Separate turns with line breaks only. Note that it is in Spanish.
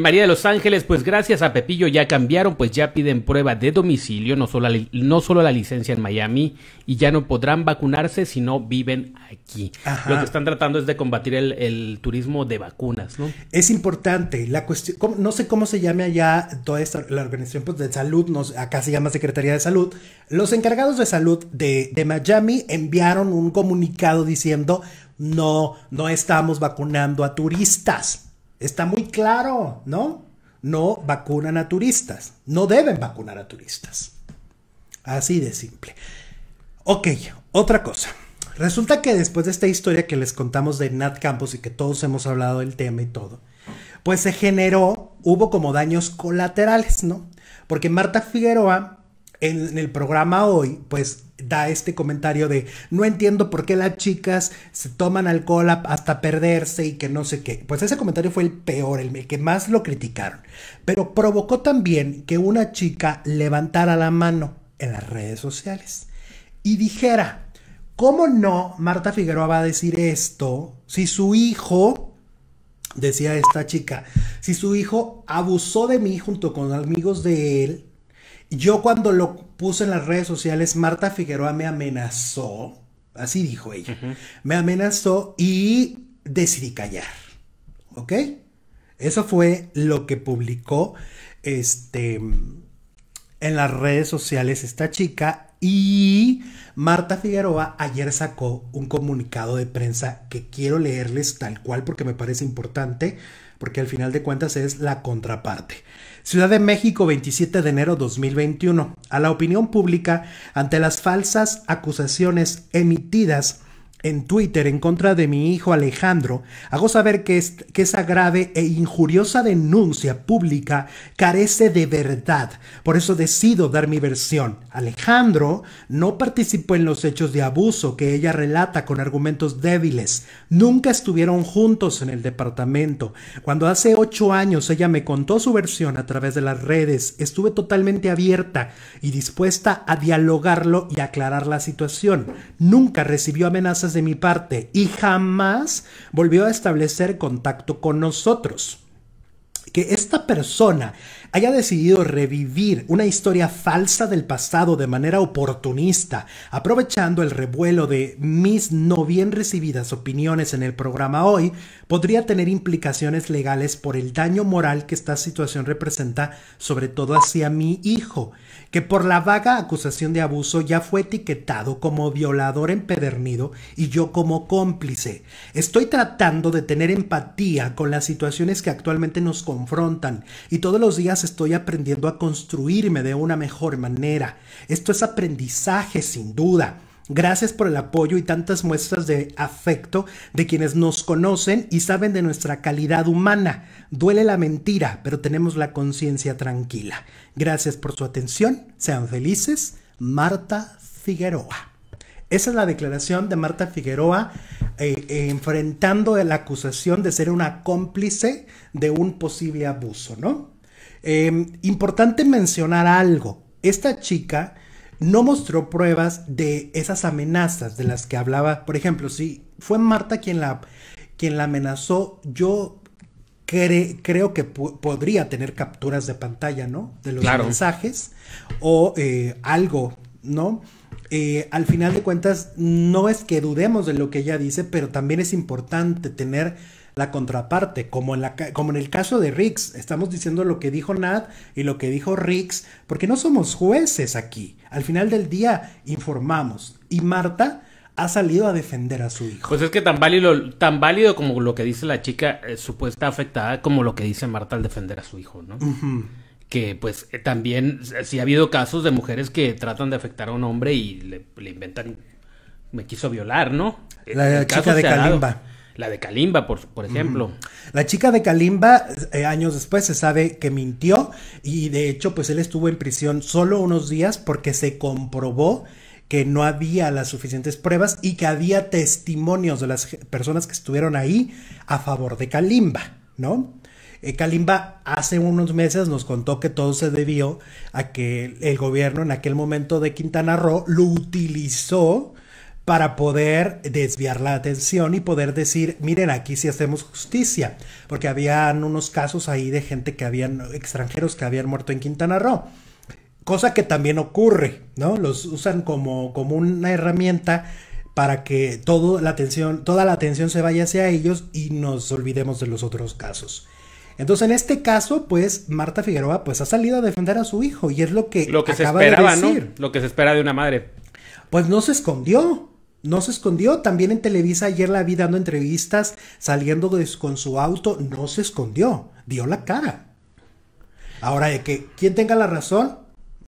María de los Ángeles, pues gracias a Pepillo ya cambiaron, pues ya piden prueba de domicilio, no solo, la, no solo la licencia en Miami, y ya no podrán vacunarse si no viven aquí. Lo que están tratando es de combatir el, turismo de vacunas,
¿no? Es importante, la cuestión, no sé cómo se llame allá toda esta, la organización pues, de salud, no, acá se llama Secretaría de Salud, los encargados de salud de Miami enviaron un comunicado diciendo, no, no estamos vacunando a turistas Está muy claro, ¿no? No vacunan a turistas. No deben vacunar a turistas. Así de simple. Ok, otra cosa. Resulta que después de esta historia que les contamos de Nat Campos y que todos hemos hablado del tema y todo, pues se generó, hubo como daños colaterales, ¿no? Porque Marta Figueroa en, el programa hoy, pues da este comentario de no entiendo por qué las chicas se toman alcohol hasta perderse y que no sé qué. Pues ese comentario fue el peor, el que más lo criticaron. Pero provocó también que una chica levantara la mano en las redes sociales y dijera, ¿cómo no Marta Figueroa va a decir esto si su hijo, decía esta chica, si su hijo abusó de mí junto con amigos de él? Yo cuando lo puse en las redes sociales, Marta Figueroa me amenazó, así dijo ella, me amenazó y decidí callar, ¿ok? Eso fue lo que publicó este, en las redes sociales esta chica y Marta Figueroa ayer sacó un comunicado de prensa que quiero leerles tal cual porque me parece importante porque al final de cuentas es la contraparte. Ciudad de México, 27 de enero 2021. A la opinión pública, ante las falsas acusaciones emitidas en Twitter en contra de mi hijo Alejandro, hago saber que, esa grave e injuriosa denuncia pública carece de verdad. Por eso decido dar mi versión. Alejandro no participó en los hechos de abuso que ella relata con argumentos débiles. Nunca estuvieron juntos en el departamento. Cuando hace ocho años ella me contó su versión a través de las redes, estuve totalmente abierta y dispuesta a dialogarlo y aclarar la situación. Nunca recibió amenazas de mi parte y jamás volvió a establecer contacto con nosotros. Que esta persona haya decidido revivir una historia falsa del pasado de manera oportunista, aprovechando el revuelo de mis no bien recibidas opiniones en el programa hoy, podría tener implicaciones legales por el daño moral que esta situación representa, sobre todo hacia mi hijo, que por la vaga acusación de abuso ya fue etiquetado como violador empedernido y yo como cómplice. Estoy tratando de tener empatía con las situaciones que actualmente nos confrontan y todos los días estoy aprendiendo a construirme de una mejor manera. Esto es aprendizaje, sin duda. Gracias por el apoyo y tantas muestras de afecto de quienes nos conocen y saben de nuestra calidad humana. Duele la mentira, pero tenemos la conciencia tranquila. Gracias por su atención. Sean felices. Marta Figueroa. Esa es la declaración de Marta Figueroa eh, enfrentando la acusación de ser una cómplice de un posible abuso, ¿no? Em, importante mencionar algo. Esta chica no mostró pruebas de esas amenazas de las que hablaba. Por ejemplo, si fue Marta quien la, quien la amenazó, yo creo que podría tener capturas de pantalla, ¿no? De los mensajes o eh, algo, ¿no? Eh, al final de cuentas, no es que dudemos de lo que ella dice, pero también es importante tener la contraparte, como en, la, como en el caso de Riggs. Estamos diciendo lo que dijo Nat y lo que dijo Riggs, porque no somos jueces aquí. Al final del día informamos. Y Marta ha salido a defender a su hijo.
Pues es que tan válido, tan válido como lo que dice la chica eh, supuesta afectada, como lo que dice Marta al defender a su hijo, ¿no? Que pues eh, también eh, sí ha habido casos de mujeres que tratan de afectar a un hombre y le, inventan, me quiso violar, ¿no? La, la chica de Kalimba. La de Kalimba, por, por ejemplo.
La chica de Kalimba, eh, años después, se sabe que mintió y de hecho, pues él estuvo en prisión solo unos días porque se comprobó que no había las suficientes pruebas y que había testimonios de las personas que estuvieron ahí a favor de Kalimba, ¿no? Eh, Kalimba hace unos meses nos contó que todo se debió a que el gobierno en aquel momento de Quintana Roo lo utilizó para poder desviar la atención y poder decir, miren, aquí sí hacemos justicia, porque habían unos casos ahí de gente que habían, extranjeros que habían muerto en Quintana Roo, cosa que también ocurre, ¿no? Los usan como, como una herramienta para que la atención, toda la atención se vaya hacia ellos y nos olvidemos de los otros casos. Entonces, en este caso, pues, Marta Figueroa, pues, ha salido a defender a su hijo y es lo que, lo que se esperaba,
Lo que se espera de una madre.
Pues no se escondió. No se escondió. También en Televisa ayer la vi dando entrevistas, saliendo con su auto. No se escondió. Dio la cara. Ahora, de que quien tenga la razón,